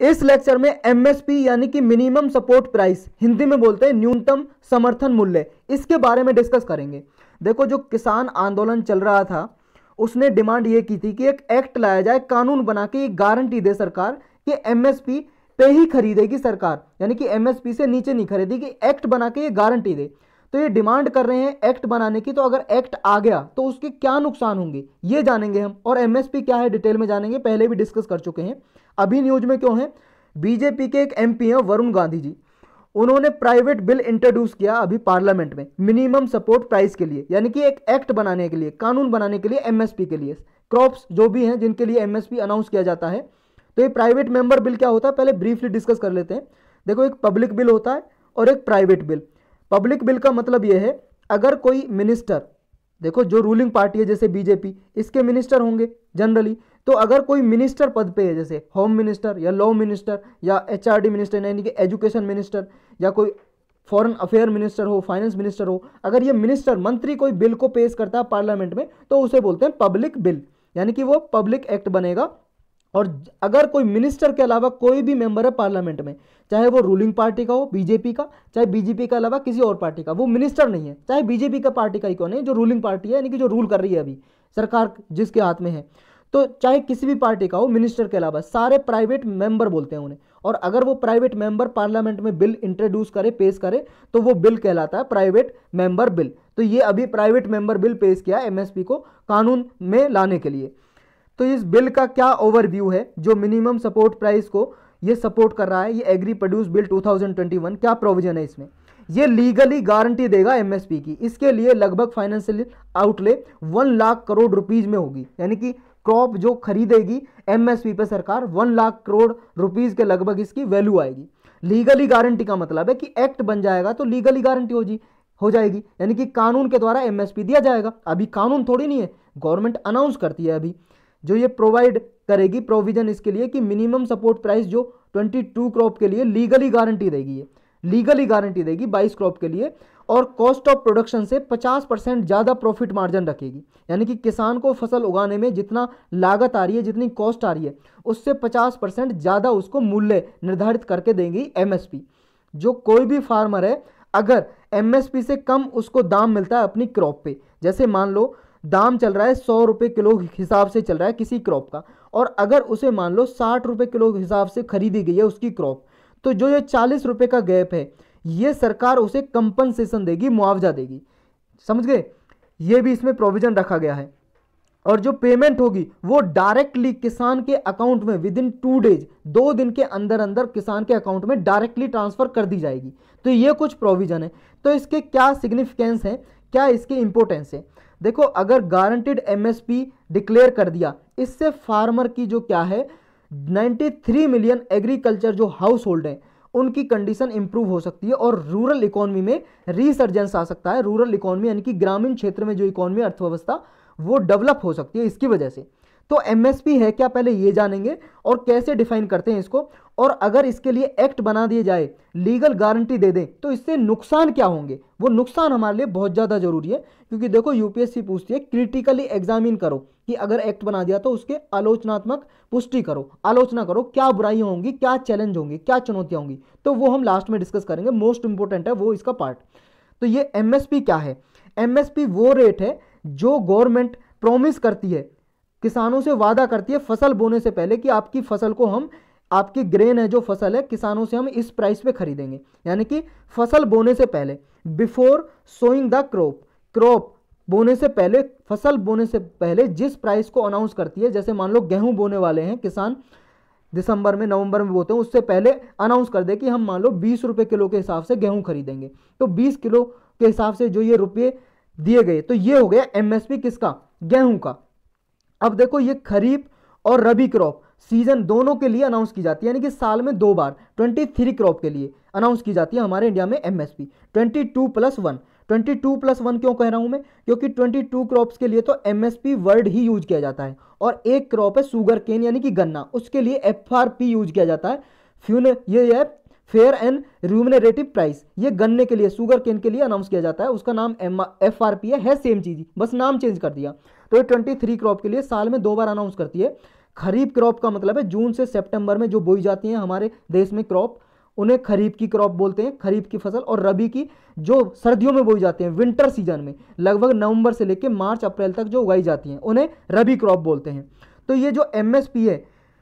इस लेक्चर में एमएसपी यानी कि मिनिमम सपोर्ट प्राइस हिंदी में बोलते हैं न्यूनतम समर्थन मूल्य इसके बारे में डिस्कस करेंगे देखो जो किसान आंदोलन चल रहा था उसने डिमांड ये की थी कि एक एक्ट लाया जाए कानून बना के गारंटी दे सरकार कि एमएसपी पे ही खरीदेगी सरकार यानी कि एमएसपी से नीचे नहीं खरीदेगी एक्ट बना के ये गारंटी दे तो ये डिमांड कर रहे हैं एक्ट बनाने की तो अगर एक्ट आ गया तो उसके क्या नुकसान होंगे ये जानेंगे हम और एमएसपी क्या है डिटेल में जानेंगे पहले भी डिस्कस कर चुके हैं अभी न्यूज में क्यों है बीजेपी के एक एमपी हैं वरुण गांधी जी उन्होंने प्राइवेट बिल इंट्रोड्यूस किया अभी पार्लियामेंट में मिनिमम सपोर्ट प्राइस के लिए यानी कि एक एक्ट बनाने के लिए कानून बनाने के लिए एमएसपी के लिए क्रॉप्स जो भी हैं जिनके लिए एमएसपी अनाउंस किया जाता है तो ये प्राइवेट मेंबर बिल क्या होता है पहले ब्रीफली डिस्कस कर लेते हैं देखो एक पब्लिक बिल होता है और एक प्राइवेट बिल पब्लिक बिल का मतलब यह है अगर कोई मिनिस्टर देखो जो रूलिंग पार्टी है जैसे बीजेपी इसके मिनिस्टर होंगे जनरली तो अगर कोई मिनिस्टर पद पे है जैसे होम मिनिस्टर या लॉ मिनिस्टर या एचआरडी मिनिस्टर यानी कि एजुकेशन मिनिस्टर या कोई फॉरेन अफेयर मिनिस्टर हो फाइनेंस मिनिस्टर हो अगर ये मिनिस्टर मंत्री कोई बिल को पेश करता है पार्लियामेंट में तो उसे बोलते हैं पब्लिक बिल यानी कि वो पब्लिक एक्ट बनेगा और अगर कोई मिनिस्टर के अलावा कोई भी मेंबर है पार्लियामेंट में चाहे वो रूलिंग पार्टी का हो बीजेपी का चाहे बीजेपी के अलावा किसी और पार्टी का वो मिनिस्टर नहीं है चाहे बीजेपी का पार्टी का ही क्यों नहीं जो रूलिंग पार्टी है यानी कि जो रूल कर रही है अभी सरकार जिसके हाथ में है तो चाहे किसी भी पार्टी का हो मिनिस्टर के अलावा सारे प्राइवेट मेंबर बोलते हैं उन्हें और अगर वो प्राइवेट मेंबर पार्लियामेंट में बिल इंट्रोड्यूस करे पेश करे तो वो बिल कहलाता है प्राइवेट मेंबर बिल तो ये अभी प्राइवेट मेंबर बिल पेश किया एमएसपी को कानून में लाने के लिए तो इस बिल का क्या ओवरव्यू है जो मिनिमम सपोर्ट प्राइस को ये सपोर्ट कर रहा है ये एग्री प्रोड्यूस बिल 2021 क्या प्रोविजन है इसमें ये लीगली गारंटी देगा एमएसपी की इसके लिए लगभग financial outlay one lakh crore rupees में होगी यानी कि क्रॉप जो खरीदेगी एमएसपी पे सरकार वन लाख करोड़ रुपीज के लगभग इसकी वैल्यू आएगी लीगली गारंटी का मतलब है कि एक्ट बन जाएगा तो लीगली गारंटी होगी हो जाएगी यानी कि कानून के द्वारा एमएसपी दिया जाएगा अभी कानून थोड़ी नहीं है गवर्नमेंट अनाउंस करती है अभी जो ये प्रोवाइड करेगी प्रोविजन इसके लिए कि मिनिमम सपोर्ट प्राइस जो 22 क्रॉप के लिए लीगली गारंटी देगी ये लीगली गारंटी देगी 22 क्रॉप के लिए और कॉस्ट ऑफ प्रोडक्शन से 50 परसेंट ज़्यादा प्रॉफिट मार्जिन रखेगी यानी कि किसान को फसल उगाने में जितना लागत आ रही है जितनी कॉस्ट आ रही है उससे 50 परसेंट ज़्यादा उसको मूल्य निर्धारित करके देंगी एमएसपी जो कोई भी फार्मर है अगर एमएसपी से कम उसको दाम मिलता है अपनी क्रॉप पे जैसे मान लो दाम चल रहा है सौ रुपये किलो हिसाब से चल रहा है किसी क्रॉप का और अगर उसे मान लो साठ रुपये किलो हिसाब से खरीदी गई है उसकी क्रॉप तो जो ये चालीस रुपये का गैप है ये सरकार उसे कंपनसेशन देगी मुआवजा देगी समझ गए ये भी इसमें प्रोविजन रखा गया है और जो पेमेंट होगी वो डायरेक्टली किसान के अकाउंट में विद इन टू डेज दो दिन के अंदर अंदर किसान के अकाउंट में डायरेक्टली ट्रांसफर कर दी जाएगी तो ये कुछ प्रोविजन है तो इसके क्या सिग्निफिकेंस है क्या इसके इंपोर्टेंस है देखो अगर गारंटेड एमएसपी डिक्लेयर कर दिया इससे फार्मर की जो क्या है 93 मिलियन एग्रीकल्चर जो हाउस होल्ड हैं उनकी कंडीशन इंप्रूव हो सकती है और रूरल इकोनॉमी में रिसर्जेंस आ सकता है रूरल इकोनॉमी यानी कि ग्रामीण क्षेत्र में जो इकोनॉमी अर्थव्यवस्था वो डेवलप हो सकती है इसकी वजह से तो एमएसपी है क्या पहले ये जानेंगे और कैसे डिफाइन करते हैं इसको और अगर इसके लिए एक्ट बना दिए जाए लीगल गारंटी दे दें तो इससे नुकसान क्या होंगे वो नुकसान हमारे लिए बहुत ज़्यादा जरूरी है क्योंकि देखो यूपीएससी पूछती है क्रिटिकली एग्जामिन करो कि अगर एक्ट बना दिया तो उसके आलोचनात्मक पुष्टि करो आलोचना करो क्या बुराई होंगी क्या चैलेंज होंगी क्या चुनौतियाँ होंगी तो वो हम लास्ट में डिस्कस करेंगे मोस्ट इंपॉर्टेंट है वो इसका पार्ट तो ये एमएसपी क्या है एमएसपी वो रेट है जो गवर्नमेंट प्रोमिस करती है किसानों से वादा करती है फसल बोने से पहले कि आपकी फसल को हम आपकी ग्रेन है जो फसल है किसानों से हम इस प्राइस पे खरीदेंगे यानी कि फसल बोने से पहले before sowing the crop crop बोने से पहले फसल बोने से पहले जिस प्राइस को अनाउंस करती है जैसे मान लो गेहूं बोने वाले हैं किसान दिसंबर में नवंबर में बोते हैं उससे पहले अनाउंस कर दे कि हम मान लो बीस रुपये किलो के हिसाब से गेहूं खरीदेंगे तो बीस किलो के हिसाब से जो ये रुपये दिए गए तो ये हो गया एम किसका गेहूं का अब देखो ये खरीफ और रबी क्रॉप सीजन दोनों के लिए अनाउंस की जाती है यानी कि साल में दो बार ट्वेंटी थ्री क्रॉप के लिए अनाउंस की जाती है हमारे इंडिया में MSP twenty two plus one twenty two plus one क्यों कह रहा हूं मैं क्योंकि ट्वेंटी टू क्रॉप्स के लिए तो एमएसपी वर्ड ही यूज किया जाता है और एक क्रॉप है सुगर केन यानी कि गन्ना उसके लिए एफ यूज किया जाता है फ्यून ये है फेयर एंड रूमनेटिव प्राइस ये गन्ने के लिए शुगर केन के लिए अनाउंस किया जाता है उसका नाम एम एफ आर पी है, है सेम चीज़ बस नाम चेंज कर दिया तो ये ट्वेंटी थ्री क्रॉप के लिए साल में दो बार अनाउंस करती है खरीफ क्रॉप का मतलब है जून से सेप्टेम्बर में जो बोई जाती हैं हमारे देश में क्रॉप उन्हें खरीफ की क्रॉप बोलते हैं खरीफ की फसल और रबी की जो सर्दियों में बोई जाती हैं विंटर सीजन में लगभग नवंबर से लेकर मार्च अप्रैल तक जो उगाई जाती हैं उन्हें रबी क्रॉप बोलते हैं तो ये जो एम है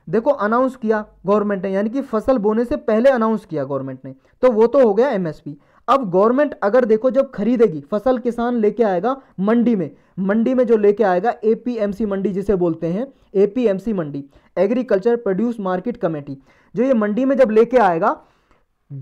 देखो अनाउंस किया गवर्नमेंट ने यानी कि फसल बोने से पहले अनाउंस किया गवर्नमेंट ने तो वो तो हो गया एमएसपी अब गवर्नमेंट अगर देखो जब खरीदेगी फसल किसान लेके आएगा मंडी में मंडी में जो लेके आएगा एपीएमसी मंडी जिसे बोलते हैं एपीएमसी मंडी एग्रीकल्चर प्रोड्यूस मार्केट कमेटी जो ये मंडी में जब लेके आएगा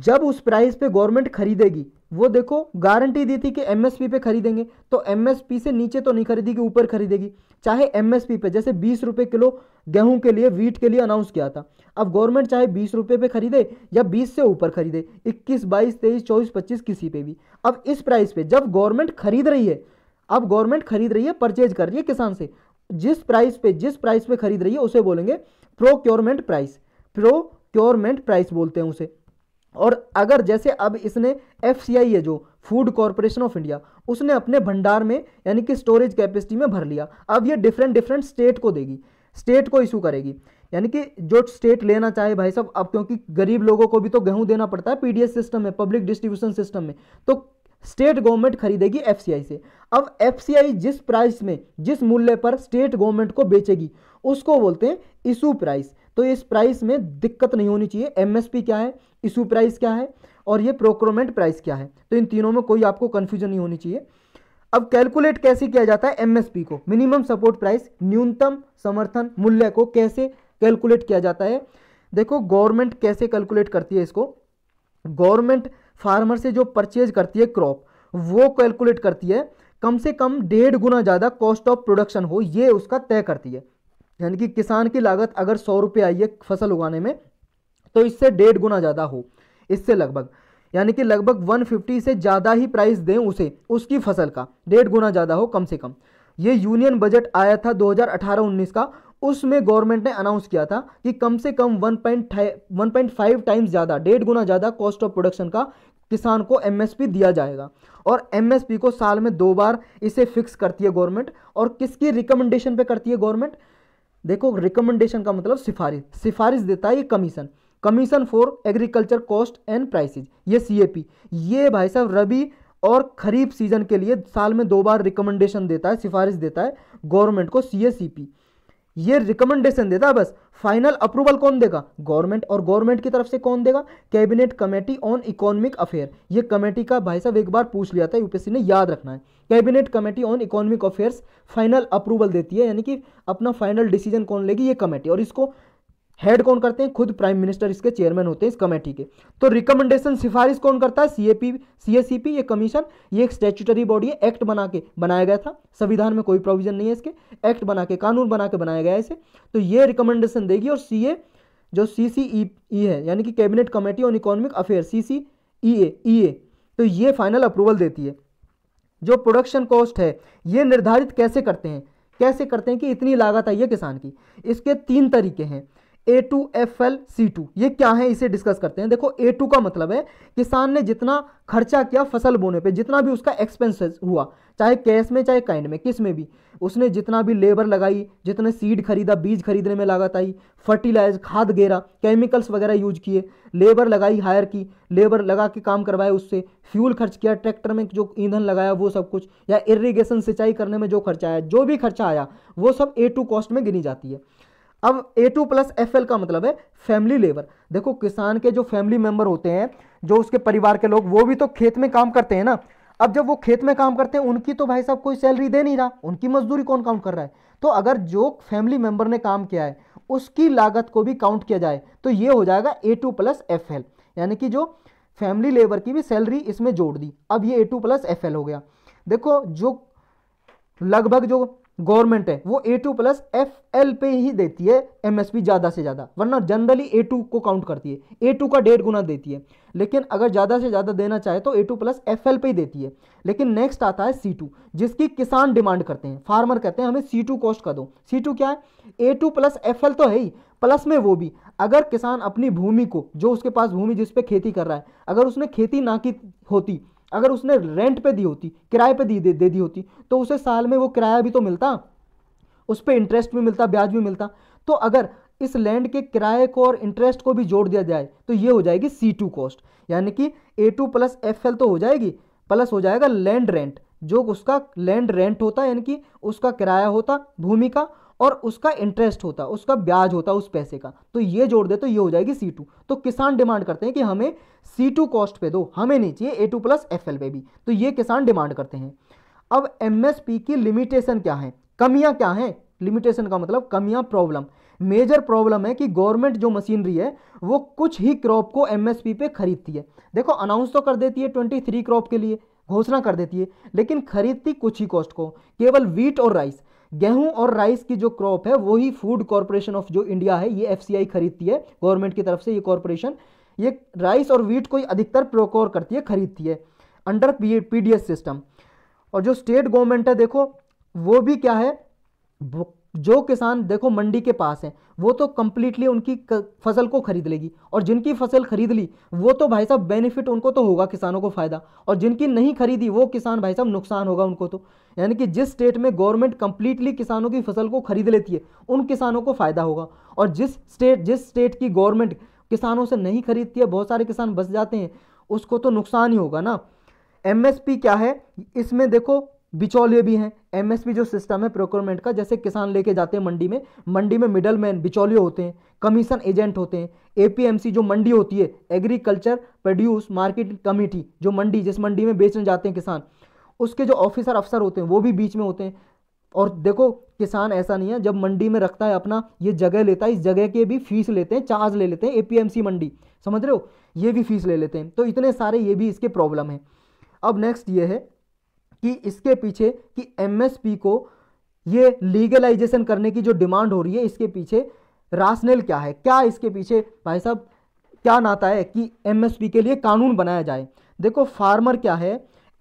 जब उस प्राइस पे गवर्नमेंट खरीदेगी वो देखो गारंटी दी थी कि एमएसपी पे खरीदेंगे तो एमएसपी से नीचे तो नहीं खरीदेगी ऊपर खरीदेगी चाहे एमएसपी पे जैसे बीस रुपये किलो गेहूं के लिए वीट के लिए अनाउंस किया था अब गवर्नमेंट चाहे बीस रुपये पे खरीदे या बीस से ऊपर खरीदे इक्कीस बाईस तेईस चौबीस पच्चीस किसी पे भी अब इस प्राइस पे जब गवर्नमेंट खरीद रही है अब गवर्नमेंट खरीद रही है परचेज कर रही है किसान से जिस प्राइस पे जिस प्राइस पे खरीद रही है उसे बोलेंगे प्रोक्योरमेंट प्राइस प्रोक्योरमेंट प्राइस बोलते हैं उसे और अगर जैसे अब इसने एफ है जो फूड कॉरपोरेशन ऑफ इंडिया उसने अपने भंडार में यानी कि स्टोरेज कैपेसिटी में भर लिया अब ये डिफरेंट डिफरेंट स्टेट को देगी स्टेट को इशू करेगी यानी कि जो स्टेट लेना चाहे भाई साहब अब क्योंकि गरीब लोगों को भी तो गेहूं देना पड़ता है पीडीएस सिस्टम में पब्लिक डिस्ट्रीब्यूशन सिस्टम में तो स्टेट गवर्नमेंट खरीदेगी एफ से अब एफ जिस प्राइस में जिस मूल्य पर स्टेट गवर्नमेंट को बेचेगी उसको बोलते हैं इशू प्राइस तो इस प्राइस में दिक्कत नहीं होनी चाहिए एमएसपी क्या है इशू प्राइस क्या है और ये प्रोक्रोमेंट प्राइस क्या है तो इन तीनों में कोई आपको कन्फ्यूजन नहीं होनी चाहिए अब कैलकुलेट कैसे किया जाता है एमएसपी को मिनिमम सपोर्ट प्राइस न्यूनतम समर्थन मूल्य को कैसे कैलकुलेट किया जाता है देखो गवर्नमेंट कैसे कैलकुलेट करती है इसको गवर्नमेंट फार्मर से जो परचेज करती है क्रॉप वो कैलकुलेट करती है कम से कम डेढ़ गुना ज़्यादा कॉस्ट ऑफ प्रोडक्शन हो ये उसका तय करती है यानी कि किसान की लागत अगर सौ रुपये आई है फसल उगाने में तो इससे डेढ़ गुना ज़्यादा हो इससे लगभग यानी कि लगभग 150 से ज़्यादा ही प्राइस दें उसे उसकी फसल का डेढ़ गुना ज़्यादा हो कम से कम ये यूनियन बजट आया था 2018-19 का उसमें गवर्नमेंट ने अनाउंस किया था कि कम से कम 1.5 टाइम्स ज़्यादा डेढ़ गुना ज़्यादा कॉस्ट ऑफ प्रोडक्शन का किसान को एमएसपी दिया जाएगा और एमएसपी को साल में दो बार इसे फिक्स करती है गवर्नमेंट और किसकी रिकमेंडेशन पे करती है गवर्नमेंट देखो रिकमेंडेशन का मतलब सिफारिश सिफारिश देता है ये commission commission for agriculture cost and prices ये सीएपी ये भाई साहब रबी और खरीफ सीजन के लिए साल में दो बार रिकमेंडेशन देता है सिफारिश देता है गवर्नमेंट को सीएसीपी ये रिकमेंडेशन देता है बस फाइनल अप्रूवल कौन देगा गवर्नमेंट और गवर्नमेंट की तरफ से कौन देगा cabinet committee on economic affair ये कमेटी का भाई साहब एक बार पूछ लिया था यूपीएससी ने याद रखना है cabinet committee on economic affairs final approval देती है यानी कि अपना फाइनल डिसीजन कौन लेगी ये कमेटी और इसको हेड कौन करते हैं खुद प्राइम मिनिस्टर इसके चेयरमैन होते हैं इस कमेटी के तो रिकमेंडेशन सिफारिश कौन करता है सीएपी सीएसीपी e ये कमीशन ये एक स्टेचुटरी बॉडी है एक्ट बना के बनाया गया था संविधान में कोई प्रोविजन नहीं है इसके एक्ट बना के कानून बना के बनाया गया है इसे तो ये रिकमेंडेशन देगी और सी जो सी e e है यानी कि cabinet committee on economic affair C C तो ये फाइनल अप्रूवल देती है जो प्रोडक्शन कॉस्ट है ये निर्धारित कैसे करते हैं कैसे करते हैं कि इतनी लागत आई है किसान की इसके तीन तरीके हैं A two F L C two ये क्या है इसे डिस्कस करते हैं देखो ए टू का मतलब है किसान ने जितना खर्चा किया फसल बोने पे जितना भी उसका एक्सपेंसेस हुआ चाहे कैश में चाहे काइंड में किस में भी उसने जितना भी लेबर लगाई जितने सीड खरीदा बीज खरीदने में लागत आई फर्टिलाइज खाद गेरा केमिकल्स वगैरह यूज किए लेबर लगाई हायर की लेबर लगा के काम करवाए उससे फ्यूल खर्च किया ट्रैक्टर में जो ईंधन लगाया वो सब कुछ या इरीगेशन सिंचाई करने में जो खर्चा आया जो भी खर्चा आया वो सब ए टू कॉस्ट में गिनी जाती है अब A two plus F L का मतलब है फैमिली लेबर देखो किसान के जो फैमिली मेंबर होते हैं जो उसके परिवार के लोग वो भी तो खेत में काम करते हैं ना अब जब वो खेत में काम करते हैं उनकी तो भाई साहब कोई सैलरी दे नहीं रहा उनकी मजदूरी कौन काउंट कर रहा है तो अगर जो फैमिली मेंबर ने काम किया है उसकी लागत को भी काउंट किया जाए तो ये हो जाएगा A two plus F L यानी कि जो फैमिली लेबर की भी सैलरी इसमें जोड़ दी अब ये A two plus F L हो गया देखो जो लगभग जो गवर्नमेंट है वो A two plus F L पे ही देती है एमएसपी ज़्यादा से ज़्यादा वरना जनरली ए टू को काउंट करती है ए टू का डेढ़ गुना देती है लेकिन अगर ज़्यादा से ज़्यादा देना चाहे तो A two plus F L पे ही देती है लेकिन नेक्स्ट आता है सी टू जिसकी किसान डिमांड करते हैं फार्मर कहते हैं हमें सी टू कॉस्ट का दो सी टू क्या है A two plus F L तो है ही प्लस में वो भी अगर किसान अपनी भूमि को जो उसके पास भूमि जिसपे खेती कर रहा है अगर उसने खेती ना की होती अगर उसने रेंट पे दी होती किराए पे दी दे, दे दी होती तो उसे साल में वो किराया भी तो मिलता उस पर इंटरेस्ट भी मिलता ब्याज भी मिलता तो अगर इस लैंड के किराए को और इंटरेस्ट को भी जोड़ दिया जाए तो ये हो जाएगी सी टू कॉस्ट यानी कि A two plus F L तो हो जाएगी प्लस हो जाएगा लैंड रेंट जो उसका लैंड रेंट होता है यानी कि उसका किराया होता भूमि का और उसका इंटरेस्ट होता है उसका ब्याज होता है उस पैसे का तो ये जोड़ दे तो ये हो जाएगी सी टू तो किसान डिमांड करते हैं कि हमें सी टू कॉस्ट पे दो हमें नहीं चाहिए A two plus F L पे भी तो ये किसान डिमांड करते हैं अब एम एस पी की लिमिटेशन क्या है कमियाँ क्या हैं लिमिटेशन का मतलब कमियाँ प्रॉब्लम मेजर प्रॉब्लम है कि गवर्नमेंट जो मशीनरी है वो कुछ ही क्रॉप को एमएसपी पे खरीदती है देखो अनाउंस तो कर देती है ट्वेंटी थ्री क्रॉप के लिए घोषणा कर देती है लेकिन खरीदती कुछ ही कॉस्ट को केवल वीट और राइस गेहूं और राइस की जो क्रॉप है वही फूड कॉरपोरेशन ऑफ जो इंडिया है ये एफसीआई खरीदती है गवर्नमेंट की तरफ से ये कॉरपोरेशन ये राइस और वीट को अधिकतर प्रोक्योर करती है खरीदती है अंडर पी सिस्टम और जो स्टेट गवर्नमेंट है देखो वो भी क्या है जो किसान देखो मंडी के पास है वो तो कम्प्लीटली उनकी फसल को खरीद लेगी और जिनकी फसल खरीद ली वो तो भाई साहब बेनिफिट उनको तो होगा किसानों को फ़ायदा और जिनकी नहीं खरीदी वो किसान भाई साहब नुकसान होगा उनको तो यानी कि जिस स्टेट में गवर्नमेंट कंप्लीटली किसानों की फसल को खरीद लेती है उन किसानों को फ़ायदा होगा और जिस स्टेट जिस स्टेट की गवर्नमेंट किसानों से नहीं खरीदती है बहुत सारे किसान बस जाते हैं उसको तो नुकसान ही होगा ना एम क्या है इसमें देखो बिचौलिए भी हैं एमएसपी जो सिस्टम है प्रोक्योरमेंट का जैसे किसान लेके जाते हैं मंडी में मंडी में मिडल मैन बिचौलिए होते हैं कमीशन एजेंट होते हैं एपीएमसी जो मंडी होती है एग्रीकल्चर प्रोड्यूस मार्केट कमेटी जो मंडी जिस मंडी में बेचने जाते हैं किसान उसके जो ऑफिसर अफसर होते हैं वो भी बीच में होते हैं और देखो किसान ऐसा नहीं है जब मंडी में रखता है अपना ये जगह लेता है इस जगह के भी फीस लेते हैं चार्ज ले लेते हैं एपीएमसी मंडी समझ रहे हो ये भी फीस ले लेते हैं तो इतने सारे ये भी इसके प्रॉब्लम है अब नेक्स्ट ये है कि इसके पीछे कि एमएसपी को ये लीगलाइजेशन करने की जो डिमांड हो रही है इसके पीछे रासनेल क्या है क्या इसके पीछे भाई साहब क्या नाता है कि एमएसपी के लिए कानून बनाया जाए देखो फार्मर क्या है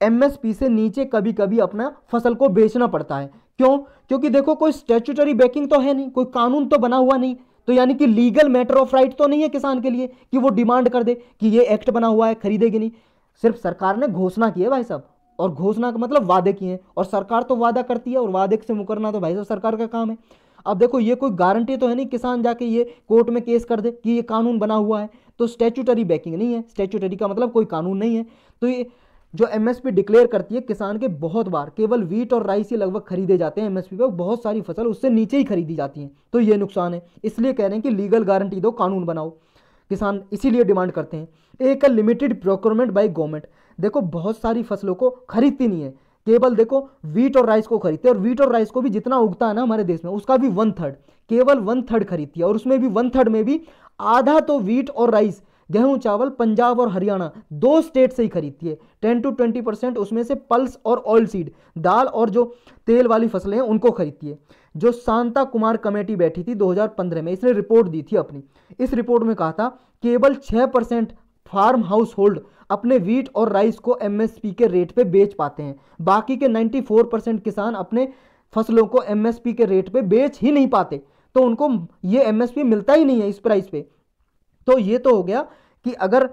एमएसपी से नीचे कभी कभी अपना फसल को बेचना पड़ता है क्यों क्योंकि देखो कोई स्टेचुटरी बैकिंग तो है नहीं कोई कानून तो बना हुआ नहीं तो यानी कि लीगल मैटर ऑफ राइट तो नहीं है किसान के लिए कि वो डिमांड कर दे कि ये एक्ट बना हुआ है खरीदेगी नहीं सिर्फ सरकार ने घोषणा की है भाई साहब और घोषणा का मतलब वादे किए हैं और सरकार तो वादा करती है और वादे से मुकरना तो भाई साहब सरकार का काम है अब देखो ये कोई गारंटी तो है नहीं किसान जाके ये कोर्ट में केस कर दे कि ये कानून बना हुआ है तो स्टैचूटरी बैकिंग नहीं है स्टैचूटरी का मतलब कोई कानून नहीं है तो ये जो एमएसपी डिक्लेयर करती है किसान के बहुत बार केवल वीट और राइस ही लगभग खरीदे जाते हैं एमएसपी पर बहुत सारी फसल उससे नीचे ही खरीदी जाती हैं तो ये नुकसान है इसलिए कह रहे हैं कि लीगल गारंटी दो कानून बनाओ किसान इसीलिए डिमांड करते हैं एक लिमिटेड प्रोक्योरमेंट बाई गवर्नमेंट देखो बहुत सारी फसलों को खरीदती नहीं है केवल देखो वीट और राइस को खरीदते हैं और वीट और राइस को भी जितना उगता है ना हमारे देश में उसका भी वन थर्ड केवल वन थर्ड खरीदती है और उसमें भी वन थर्ड में भी आधा तो वीट और राइस गेहूं चावल पंजाब और हरियाणा दो स्टेट से ही खरीदती है टेन टू ट्वेंटी परसेंट उसमें से पल्स और ऑयल सीड दाल और जो तेल वाली फसलें हैं उनको खरीदती है जो शांता कुमार कमेटी बैठी थी 2015 में इसने रिपोर्ट दी थी अपनी इस रिपोर्ट में कहा था केवल छः परसेंट फार्म हाउस होल्ड अपने वीट और राइस को एमएसपी के रेट पे बेच पाते हैं बाकी के 94 परसेंट किसान अपने फसलों को एमएसपी के रेट पे बेच ही नहीं पाते तो उनको ये एमएसपी मिलता ही नहीं है इस प्राइस पे तो ये तो हो गया कि अगर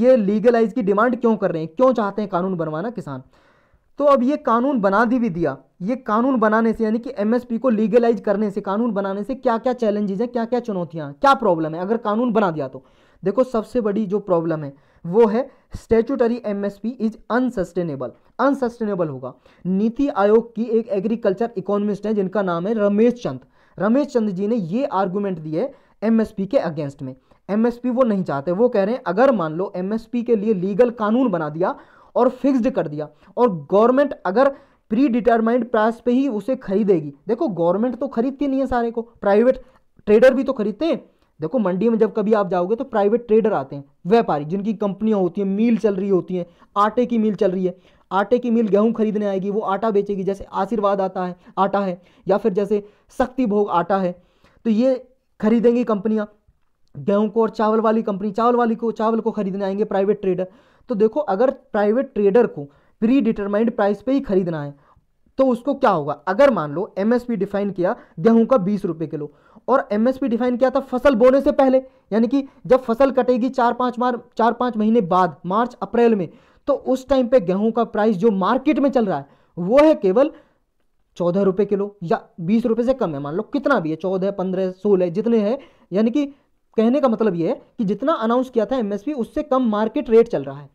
ये लीगलाइज की डिमांड क्यों कर रहे हैं क्यों चाहते हैं कानून बनवाना किसान तो अब ये कानून बना दी भी दिया ये कानून बनाने से यानी कि एमएसपी को लीगलाइज करने से कानून बनाने से क्या क्या चैलेंजेस हैं क्या क्या चुनौतियां क्या प्रॉब्लम है अगर कानून बना दिया तो देखो सबसे बड़ी जो प्रॉब्लम है वो है statutory MSP is unsustainable unsustainable होगा नीति आयोग की एक एग्रीकल्चर इकोनॉमिस्ट है जिनका नाम है रमेश चंद रमेश चंद जी ने ये आर्गूमेंट दिए एमएसपी के अगेंस्ट में एमएसपी वो नहीं चाहते वो कह रहे हैं अगर मान लो एमएसपी के लिए लीगल कानून बना दिया और फिक्स्ड कर दिया और गवर्नमेंट अगर प्री डिटरमाइंड प्राइस पे ही उसे खरीदेगी देखो गवर्नमेंट तो खरीदती नहीं है सारे को प्राइवेट ट्रेडर भी तो खरीदते हैं देखो मंडी में जब कभी आप जाओगे तो प्राइवेट ट्रेडर आते हैं व्यापारी जिनकी कंपनियां होती हैं मील चल रही होती हैं आटे की मील चल रही है आटे की मिल गेहूं खरीदने आएगी वो आटा बेचेगी जैसे आशीर्वाद आता है आटा है या फिर जैसे शक्ति भोग आटा है तो ये खरीदेंगी कंपनियां गेहूं को और चावल वाली कंपनी चावल वाली को चावल को खरीदने आएंगे प्राइवेट ट्रेडर तो देखो अगर प्राइवेट ट्रेडर को प्री डिटरमाइंड प्राइस पे ही खरीदना है तो उसको क्या होगा अगर मान लो एमएसपी डिफाइन किया गेहूं का बीस रुपये किलो और एमएसपी डिफाइन किया था फसल बोने से पहले यानी कि जब फसल कटेगी चार पाँच मार चार पाँच महीने बाद मार्च अप्रैल में तो उस टाइम पे गेहूं का प्राइस जो मार्केट में चल रहा है वो है केवल चौदह रुपये किलो या बीस रुपये से कम है मान लो कितना भी है चौदह पंद्रह सोलह जितने हैं यानी कि कहने का मतलब ये है कि जितना अनाउंस किया था एमएसपी उससे कम मार्केट रेट चल रहा है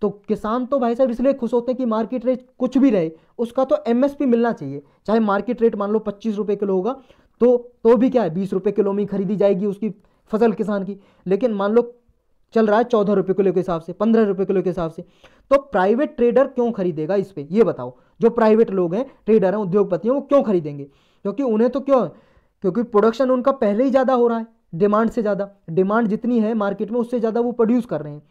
तो किसान तो भाई साहब इसलिए खुश होते हैं कि मार्केट रेट कुछ भी रहे उसका तो एमएसपी मिलना चाहिए चाहे मार्केट रेट मान लो पच्चीस रुपये किलो होगा तो तो भी क्या है बीस रुपये किलो में खरीदी जाएगी उसकी फसल किसान की लेकिन मान लो चल रहा है चौदह रुपये किलो के हिसाब से पंद्रह रुपये किलो के हिसाब से तो प्राइवेट ट्रेडर क्यों खरीदेगा इस पर ये बताओ जो प्राइवेट लोग हैं ट्रेडर हैं उद्योगपति हैं वो क्यों खरीदेंगे क्योंकि उन्हें तो क्यों क्योंकि प्रोडक्शन उनका पहले ही ज़्यादा हो रहा है डिमांड से ज़्यादा डिमांड जितनी है मार्केट में उससे ज़्यादा वो प्रोड्यूस कर रहे हैं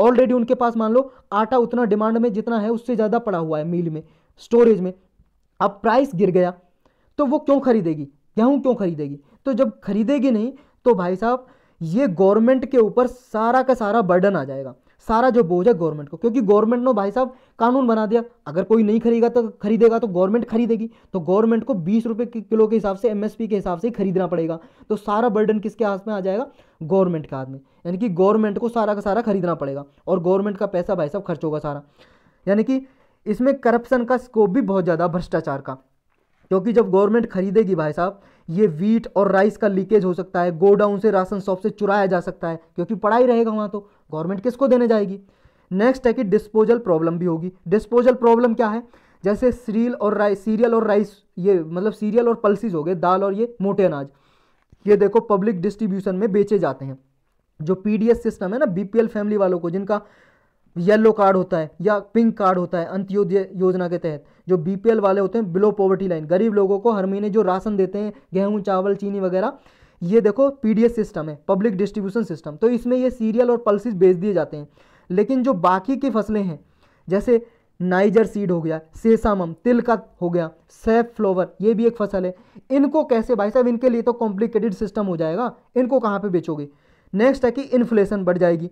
ऑलरेडी उनके पास मान लो आटा उतना डिमांड में जितना है उससे ज़्यादा पड़ा हुआ है मिल में स्टोरेज में अब प्राइस गिर गया तो वो क्यों खरीदेगी गेहूँ क्यों खरीदेगी तो जब खरीदेगी नहीं तो भाई साहब ये गवर्नमेंट के ऊपर सारा का सारा बर्डन आ जाएगा सारा जो बोझ है गवर्नमेंट को क्योंकि गवर्नमेंट ने भाई साहब कानून बना दिया अगर कोई नहीं खरीदेगा तो खरीदेगा तो गवर्नमेंट खरीदेगी तो गवर्नमेंट को बीस रुपये किलो के हिसाब से एमएसपी के हिसाब से ही खरीदना पड़ेगा तो सारा बर्डन किसके हाथ में आ जाएगा गवर्नमेंट के हाथ में यानी कि गवर्नमेंट को सारा का सारा खरीदना पड़ेगा और गवर्नमेंट का पैसा भाई साहब खर्च होगा सारा यानी कि इसमें करप्शन का स्कोप भी बहुत ज़्यादा भ्रष्टाचार का क्योंकि जब गवर्नमेंट खरीदेगी भाई साहब ये वीट और राइस का लीकेज हो सकता है गोडाउन से राशन शॉप से चुराया जा सकता है क्योंकि पड़ा ही रहेगा वहाँ तो गवर्नमेंट किसको देने जाएगी नेक्स्ट है कि डिस्पोजल प्रॉब्लम भी होगी डिस्पोजल प्रॉब्लम क्या है जैसे सीरियल और राइस सीरियल और राइस ये मतलब सीरियल और पल्सिस हो गए दाल और ये मोटे अनाज ये देखो पब्लिक डिस्ट्रीब्यूशन में बेचे जाते हैं जो पीडीएस सिस्टम है ना बीपीएल फैमिली वालों को जिनका येलो कार्ड होता है या पिंक कार्ड होता है अंत्योदय योजना के तहत जो बीपीएल वाले होते हैं बिलो पॉवर्टी लाइन गरीब लोगों को हर महीने जो राशन देते हैं गेहूं चावल चीनी वगैरह ये देखो पीडीएस सिस्टम है पब्लिक डिस्ट्रीब्यूशन सिस्टम तो इसमें ये सीरियल और पल्सिस बेच दिए जाते हैं लेकिन जो बाकी की फसलें हैं जैसे नाइजर सीड हो गया सेसामम तिल का हो गया सेफ फ्लोवर ये भी एक फसल है इनको कैसे भाई साहब इनके लिए तो कॉम्प्लिकेटेड सिस्टम हो जाएगा इनको कहाँ पे बेचोगे नेक्स्ट है कि इन्फ्लेशन बढ़ जाएगी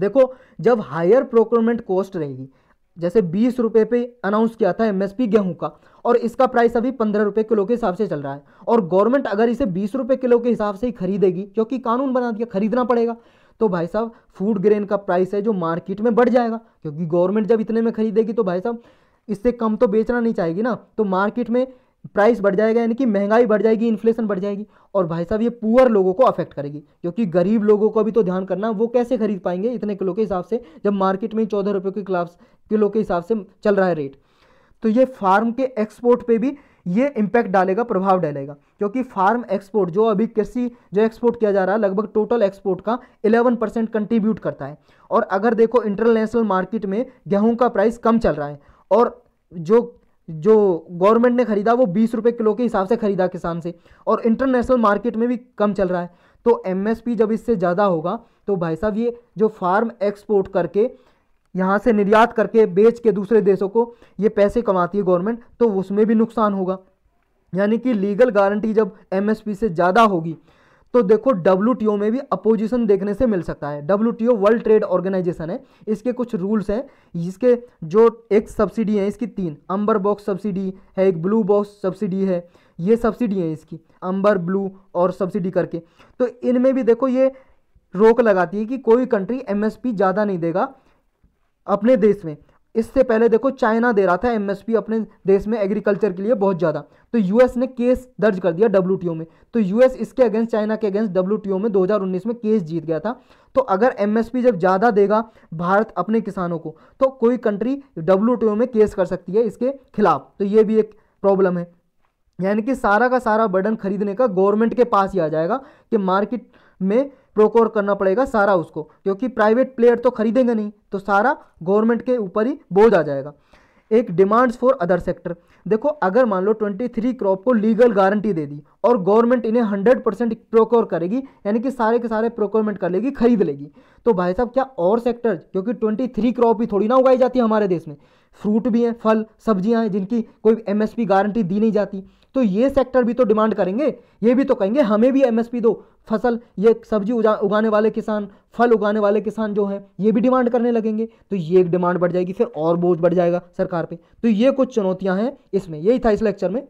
देखो जब हायर प्रोक्योरमेंट कॉस्ट रहेगी जैसे बीस रुपये पे अनाउंस किया था एमएसपी गेहूं का और इसका प्राइस अभी पंद्रह रुपये किलो के हिसाब से चल रहा है और गवर्नमेंट अगर इसे बीस रुपये किलो के हिसाब से ही खरीदेगी क्योंकि कानून बना दिया खरीदना पड़ेगा तो भाई साहब फूड ग्रेन का प्राइस है जो मार्केट में बढ़ जाएगा क्योंकि गवर्नमेंट जब इतने में खरीदेगी तो भाई साहब इससे कम तो बेचना नहीं चाहेगी ना तो मार्केट में प्राइस बढ़ जाएगा यानी कि महंगाई बढ़ जाएगी इन्फ्लेशन बढ़ जाएगी और भाई साहब ये पुअर लोगों को अफेक्ट करेगी क्योंकि गरीब लोगों को भी तो ध्यान करना वो कैसे खरीद पाएंगे इतने किलो के हिसाब से जब मार्केट में चौदह रुपये के खिलाफ किलो के हिसाब से चल रहा है रेट तो ये फार्म के एक्सपोर्ट पर भी ये इम्पैक्ट डालेगा प्रभाव डालेगा क्योंकि फार्म एक्सपोर्ट जो अभी कृषि जो एक्सपोर्ट किया जा रहा है लगभग टोटल एक्सपोर्ट का 11 परसेंट कंट्रीब्यूट करता है और अगर देखो इंटरनेशनल मार्केट में गेहूं का प्राइस कम चल रहा है और जो जो गवर्नमेंट ने खरीदा वो बीस रुपये किलो के हिसाब से खरीदा किसान से और इंटरनेशनल मार्केट में भी कम चल रहा है तो एम जब इससे ज़्यादा होगा तो भाई साहब ये जो फार्म एक्सपोर्ट करके यहाँ से निर्यात करके बेच के दूसरे देशों को ये पैसे कमाती है गवर्नमेंट तो उसमें भी नुकसान होगा यानी कि लीगल गारंटी जब एमएसपी से ज़्यादा होगी तो देखो डब्ल्यू में भी अपोजिशन देखने से मिल सकता है डब्ल्यू वर्ल्ड ट्रेड ऑर्गेनाइजेशन है इसके कुछ रूल्स हैं इसके जो एक सब्सिडी है इसकी तीन अंबर बॉक्स सब्सिडी है एक ब्लू बॉक्स सब्सिडी है ये सब्सिडी है इसकी अंबर ब्लू और सब्सिडी करके तो इनमें भी देखो ये रोक लगाती है कि कोई कंट्री एमएसपी ज़्यादा नहीं देगा अपने देश में इससे पहले देखो चाइना दे रहा था एमएसपी अपने देश में एग्रीकल्चर के लिए बहुत ज़्यादा तो यूएस ने केस दर्ज कर दिया डब्ल्यू में तो यूएस इसके अगेंस्ट चाइना के अगेंस्ट डब्ल्यू में 2019 में केस जीत गया था तो अगर एमएसपी जब ज़्यादा देगा भारत अपने किसानों को तो कोई कंट्री डब्ल्यू में केस कर सकती है इसके खिलाफ तो ये भी एक प्रॉब्लम है यानी कि सारा का सारा बर्डन खरीदने का गवर्नमेंट के पास ही आ जाएगा कि मार्केट में प्रोकोर करना पड़ेगा सारा उसको क्योंकि प्राइवेट प्लेयर तो खरीदेंगे नहीं तो सारा गवर्नमेंट के ऊपर ही बोझ आ जाएगा एक डिमांड्स फॉर अदर सेक्टर देखो अगर मान लो 23 क्रॉप को लीगल गारंटी दे दी और गवर्नमेंट इन्हें 100 परसेंट प्रोक्योर करेगी यानी कि सारे के सारे प्रोक्योरमेंट कर लेगी खरीद लेगी तो भाई साहब क्या और सेक्टर क्योंकि 23 क्रॉप ही थोड़ी ना उगाई जाती है हमारे देश में फ्रूट भी हैं फल सब्जियां हैं जिनकी कोई पी गारंटी दी नहीं जाती तो ये सेक्टर भी तो डिमांड करेंगे ये भी तो कहेंगे हमें भी एमएसपी दो फसल ये सब्जी उगाने वाले किसान फल उगाने वाले किसान जो हैं ये भी डिमांड करने लगेंगे तो ये एक डिमांड बढ़ जाएगी फिर और बोझ बढ़ जाएगा सरकार पे तो ये कुछ चुनौतियां हैं इसमें यही था इस लेक्चर में